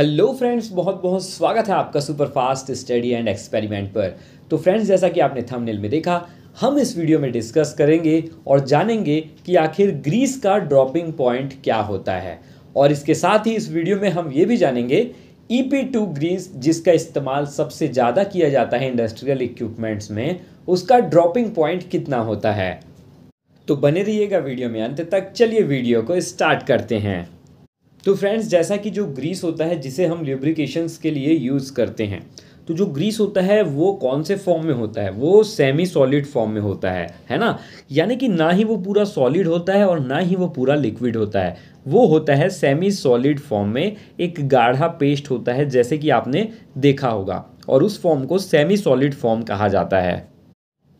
hello friends बहुत बहुत स्वागत है आपका super fast study and experiment पर तो फ्रेंड्स जैसा कि आपने थंबनेल में देखा हम इस वीडियो में डिस्कस करेंगे और जानेंगे कि आखिर ग्रीस का ड्रॉपिंग पॉइंट क्या होता है और इसके साथ ही इस वीडियो में हम ये भी जानेंगे ई पी टू ग्रीस जिसका इस्तेमाल सबसे ज़्यादा किया जाता है इंडस्ट्रियल इक्विपमेंट्स में उसका ड्रॉपिंग पॉइंट कितना होता है तो बने रहिएगा वीडियो में अंत तक चलिए वीडियो को स्टार्ट करते हैं तो फ्रेंड्स जैसा कि जो ग्रीस होता है जिसे हम लिब्रिकेशंस के लिए यूज़ करते हैं तो जो ग्रीस होता है वो कौन से फॉर्म में होता है वो सेमी सॉलिड फॉर्म में होता है है ना यानी कि ना ही वो पूरा सॉलिड होता है और ना ही वो पूरा लिक्विड होता है वो होता है सेमी सॉलिड फॉर्म में एक गाढ़ा पेस्ट होता है जैसे कि आपने देखा होगा और उस फॉर्म को सेमी सॉलिड फॉर्म कहा जाता है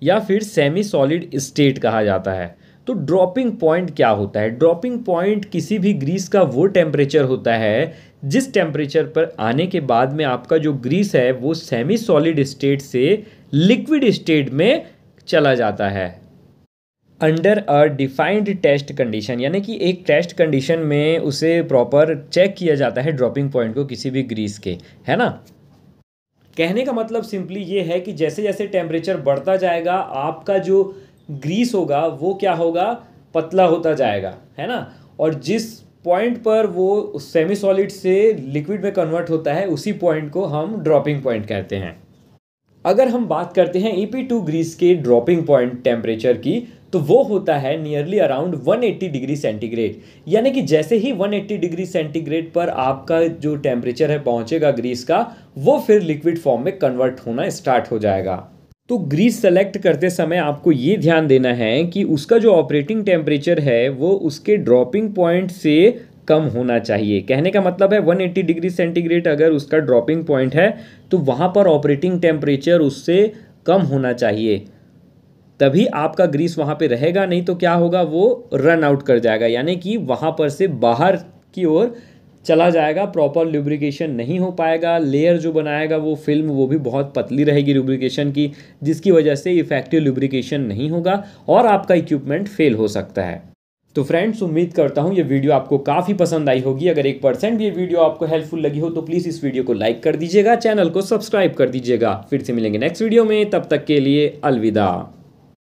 या फिर सेमी सॉलिड स्टेट कहा जाता है तो ड्रॉपिंग पॉइंट क्या होता है ड्रॉपिंग पॉइंट किसी भी ग्रीस का वो टेम्परेचर होता है जिस टेम्परेचर पर आने के बाद में आपका जो ग्रीस है वो सेमी सॉलिड स्टेट से लिक्विड स्टेट में चला जाता है under a defined test condition यानी कि एक टेस्ट कंडीशन में उसे प्रॉपर चेक किया जाता है ड्रॉपिंग पॉइंट को किसी भी ग्रीस के है ना कहने का मतलब सिंपली ये है कि जैसे जैसे टेम्परेचर बढ़ता जाएगा आपका जो ग्रीस होगा वो क्या होगा पतला होता जाएगा है ना और जिस पॉइंट पर वो सेमी सॉलिड से लिक्विड में कन्वर्ट होता है उसी पॉइंट को हम ड्रॉपिंग पॉइंट कहते हैं अगर हम बात करते हैं ई पी टू ग्रीस के ड्रॉपिंग पॉइंट टेम्परेचर की तो वो होता है नियरली अराउंड 180 डिग्री सेंटीग्रेड यानी कि जैसे ही 180 डिग्री सेंटीग्रेड पर आपका जो टेम्परेचर है पहुंचेगा ग्रीस का वो फिर लिक्विड फॉर्म में कन्वर्ट होना स्टार्ट हो जाएगा तो ग्रीस सेलेक्ट करते समय आपको ये ध्यान देना है कि उसका जो ऑपरेटिंग टेम्परेचर है वो उसके ड्रॉपिंग पॉइंट से कम होना चाहिए कहने का मतलब है 180 डिग्री सेंटीग्रेड अगर उसका ड्रॉपिंग पॉइंट है तो वहाँ पर ऑपरेटिंग टेम्परेचर उससे कम होना चाहिए तभी आपका ग्रीस वहाँ पे रहेगा नहीं तो क्या होगा वो रन आउट कर जाएगा यानी कि वहाँ पर से बाहर की ओर चला जाएगा प्रॉपर ल्यूब्रिकेशन नहीं हो पाएगा लेयर जो बनाएगा वो फिल्म वो भी बहुत पतली रहेगी ल्यूब्रिकेशन की जिसकी वजह से इफेक्टिव ल्यूब्रिकेशन नहीं होगा और आपका इक्विपमेंट फेल हो सकता है तो फ्रेंड्स उम्मीद करता हूँ ये वीडियो आपको काफ़ी पसंद आई होगी अगर एक परसेंट भी ये वीडियो आपको हेल्पफुल लगी हो तो प्लीज़ इस वीडियो को लाइक कर दीजिएगा चैनल को सब्सक्राइब कर दीजिएगा फिर से मिलेंगे नेक्स्ट वीडियो में तब तक के लिए अलविदा